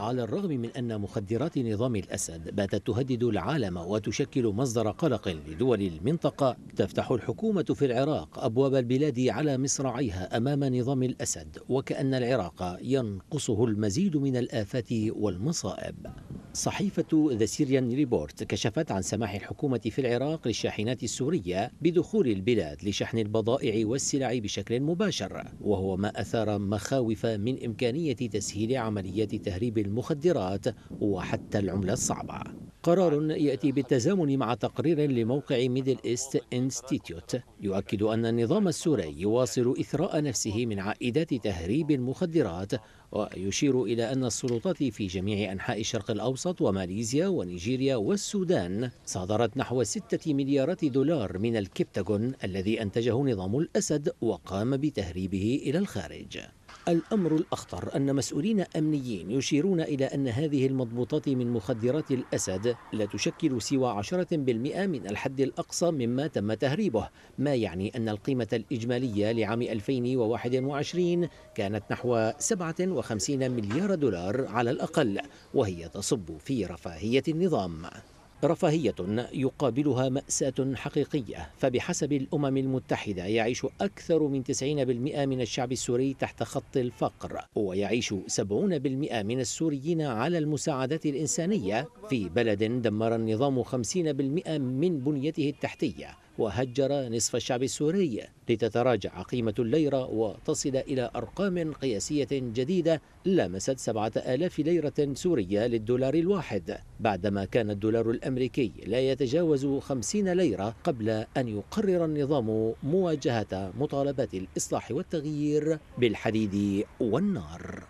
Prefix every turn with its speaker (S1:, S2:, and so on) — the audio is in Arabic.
S1: على الرغم من أن مخدرات نظام الأسد باتت تهدد العالم وتشكل مصدر قلق لدول المنطقة تفتح الحكومة في العراق أبواب البلاد على مصراعيها أمام نظام الأسد وكأن العراق ينقصه المزيد من الآفات والمصائب صحيفة ذا سيريان ريبورت كشفت عن سماح الحكومة في العراق للشاحنات السورية بدخول البلاد لشحن البضائع والسلع بشكل مباشر وهو ما أثار مخاوف من إمكانية تسهيل عمليات تهريب المخدرات وحتى العملة الصعبة قرار يأتي بالتزامن مع تقرير لموقع ميدل إيست إنستيتيوت يؤكد أن النظام السوري يواصل إثراء نفسه من عائدات تهريب المخدرات ويشير إلى أن السلطات في جميع أنحاء الشرق الأوسط وماليزيا ونيجيريا والسودان صادرت نحو ستة مليارات دولار من الكبتاغون الذي أنتجه نظام الأسد وقام بتهريبه إلى الخارج الأمر الأخطر أن مسؤولين أمنيين يشيرون إلى أن هذه المضبوطات من مخدرات الأسد لا تشكل سوى 10% من الحد الأقصى مما تم تهريبه ما يعني أن القيمة الإجمالية لعام 2021 كانت نحو 57 مليار دولار على الأقل وهي تصب في رفاهية النظام رفاهية يقابلها مأساة حقيقية فبحسب الأمم المتحدة يعيش أكثر من 90% من الشعب السوري تحت خط الفقر ويعيش 70% من السوريين على المساعدات الإنسانية في بلد دمر النظام 50% من بنيته التحتية وهجر نصف الشعب السوري لتتراجع قيمة الليرة وتصل إلى أرقام قياسية جديدة لامست 7000 ليرة سورية للدولار الواحد بعدما كان الدولار الأمريكي لا يتجاوز 50 ليرة قبل أن يقرر النظام مواجهة مطالبات الإصلاح والتغيير بالحديد والنار